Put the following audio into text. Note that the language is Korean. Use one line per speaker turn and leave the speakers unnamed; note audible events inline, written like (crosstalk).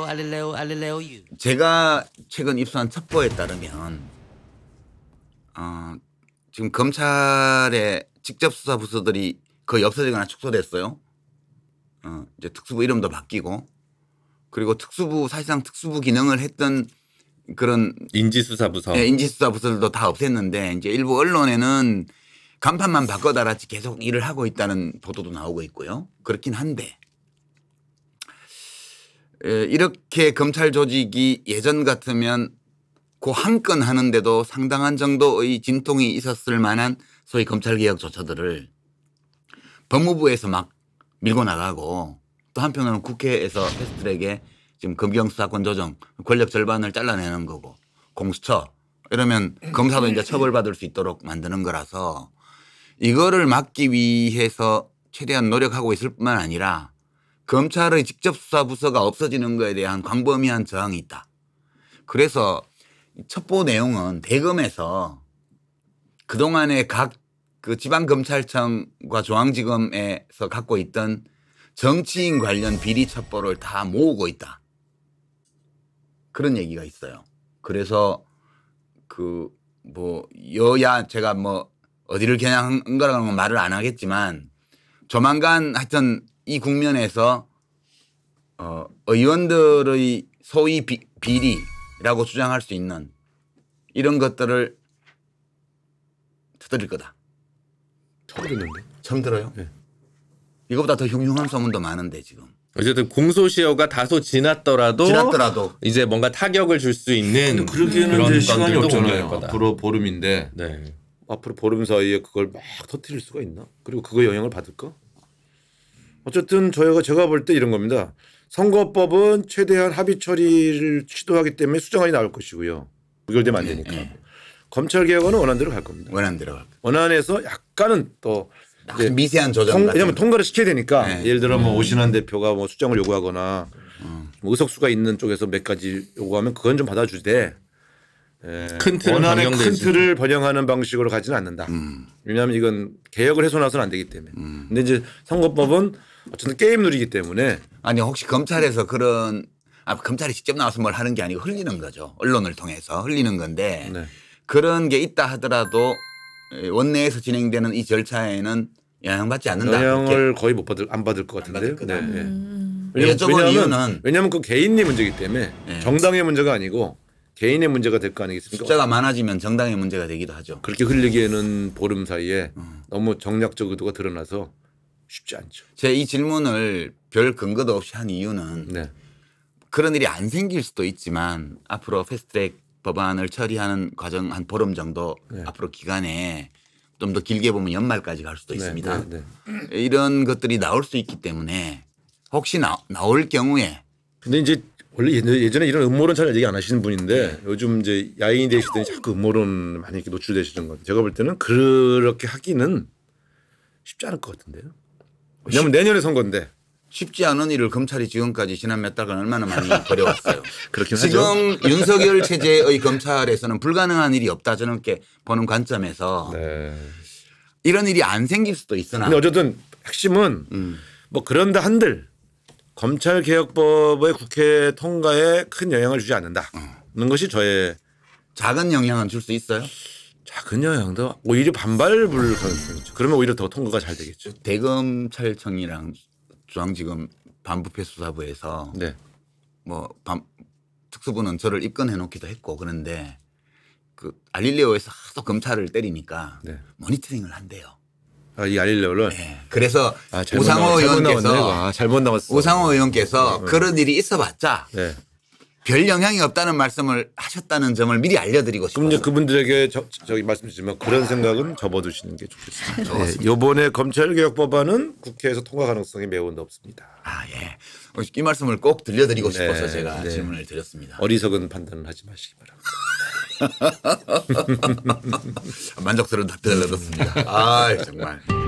알릴레오 알릴레오 알릴레오 유. 제가 최근 입수한 첩보에 따르면 어, 지금 검찰의 직접 수사 부서들이 거의 없어지거나 축소됐어요. 어, 이제 특수부 이름도 바뀌고 그리고 특수부 사실상 특수부 기능을 했던 그런 인지수사부서, 네, 예, 인지수사부서들도 다 없앴는데 이제 일부 언론에는 간판만 바꿔달았지 계속 일을 하고 있다는 보도도 나오고 있고요. 그렇긴 한데 이렇게 검찰 조직이 예전 같으면 그 한 건 하는데도 상당한 정도의 진통이 있었을 만한 소위 검찰개혁 조처들을 법무부에서 막 밀고 나가고 또 한편으로는 국회에서 패스트트랙에 지금 검경 수사권 조정 권력 절반을 잘라내는 거고 공수처 이러면 검사도 이제 처벌받을 수 있도록 만드는 거라서 이거를 막기 위해서 최대한 노력하고 있을 뿐만 아니라 검찰의 직접 수사 부서가 없어지는 것에 대한 광범위한 저항이 있다. 그래서 첩보 내용은 대검에서 그동안에 각 그 지방검찰청과 중앙지검에서 갖고 있던 정치인 관련 비리 첩보를 다 모으고 있다. 그런 얘기가 있어요. 그래서 그 뭐 여야 제가 뭐 어디를 겨냥한 거라고 말을 안 하겠지만 조만간 하여튼 이 국면에서 어, 의원들의 소위 비, 비리라고 주장할 수 있는 이런 것들을 터뜨릴 거다. 처음 듣는데? 처음 들어요? 네. 이거보다 더 흉흉한 소문도 많은데 지금. 어쨌든 공소시효가 다소
지났더라도, 지났더라도. 이제 뭔가 타격을 줄 수 있는 그런 시간이 없잖아요. 앞으로 보름인데 네. 앞으로 보름 사이에 그걸 막 터트릴 수가 있나? 그리고 그거 영향을 받을까? 어쨌든 저희가 제가 볼 때 이런 겁니다. 선거법은 최대한 합의 처리를 시도하기 때문에 수정안이 나올 것이고요. 부결되면안 되니까. 네, 검찰 개혁은 원안대로 갈 겁니다. 원안대로 갈 겁니다. 원안에서 약간은 또 미세한 조정. 왜냐하면 통과를 시켜야 되니까 네. 예를 들어 뭐 음. 오신환 대표가 뭐 수정을 요구하거나 음. 뭐 의석수가 있는 쪽에서 몇 가지 요구하면 그건 좀 받아주되 큰 원안의 큰 틀을 번영하는 방식으로 가지는 않는다. 음. 왜냐하면 이건 개혁을 해서나서는 안 되기 때문에. 음. 근데 이제 선거법은 어쨌든 게임 룰이기 때문에. 아니 혹시 검찰에서
그런 아, 검찰이 직접 나와서 뭘 하는 게 아니고 흘리는 거죠. 언론을 통해서 흘리는 건데 네. 그런 게 있다 하더라도 원내에서 진행되는 이 절차에는
영향받지 않는다. 영향을 거의 못 받을 안 받을 것 같은데요. 네, 네. 음. 음. 왜냐하면, 왜냐하면, 그 개인의 문제이기 때문에 네. 정당의 문제가 아니고 개인의 문제가 될 거 아니겠습니까? 숫자가 많아지면 정당의 문제가 되기도 하죠. 그렇게 흘리기에는 보름 사이에 음. 너무 정략적 의도가
드러나서 쉽지 않죠. 제 이 질문을 별 근거도 없이 한 이유는 네. 그런 일이 안 생길 수도 있지만 앞으로 패스트랙 법안을 처리하는 과정 한 보름 정도 네. 앞으로 기간에 좀 더 길게 보면 연말까지 갈 수도 네. 있습니다. 네, 네. 이런 것들이 나올 수 있기 때문에 혹시 나, 나올 경우에
근데 이제 원래 예전에 이런 음모론 잘 얘기 안 하시는 분인데 네. 요즘 이제 야인이 되시더니 자꾸 음모론 많이 이렇게 노출되시는 것 같아요. 제가 볼 때는 그렇게 하기는 쉽지 않을 것 같은데요. 왜냐하면 내년에 선건데 쉽지 않은 일을 검찰이 지금까지 지난 몇 달간
얼마나 많이 (laughs) 벌여왔어요. 그렇긴 지금 하죠. 지금 (laughs) 윤석열 체제의 검찰에서는 불가능한 일이 없다 저는 이렇게 보는 관점에서 네. 이런 일이 안 생길 수도 있으나. 근데
어쨌든 핵심은 음. 뭐 그런다 한들 검찰개혁법의 국회 통과에 큰 영향을 주지 않는다는 음. 어. 것이 저의 작은 영향은 줄 수 있어요? 작은 영향도 오히려 반발을 부 가능성이 죠 그러면 오히려 더 통과가 잘
되겠죠. 대검찰청이랑 중앙지검 반부패 수사부에서 네. 뭐 반, 특수부는 저를 입건해 놓기도 했고 그런데 그 알릴레오에서 하도 검찰을 때리니까 네. 모니터링을 한대요. 아, 이 알릴레오를. 네. 그래서 아, 오상호 의원께서 아, 잘못 나왔어. 오상호 의원께서 네, 네. 그런 일이
있어봤자 네. 별 영향이 없다는 말씀을 하셨다는 점을 미리 알려드리고 싶습니다. 그럼 이제 그분들에게 저, 기 말씀드리지만 그런 생각은 접어두시는 게 좋겠습니다. 네, 요번에 검찰개혁 법안은 국회에서 통과 가능성이 매우 높습니다. 아 예. 어, 이 말씀을 꼭 들려드리고 네, 싶어서 제가 질문을 드렸습니다. 어리석은 판단을 하지 마시기 바랍니다. (laughs) 만족스러운 답변을 얻었습니다. 아 정말.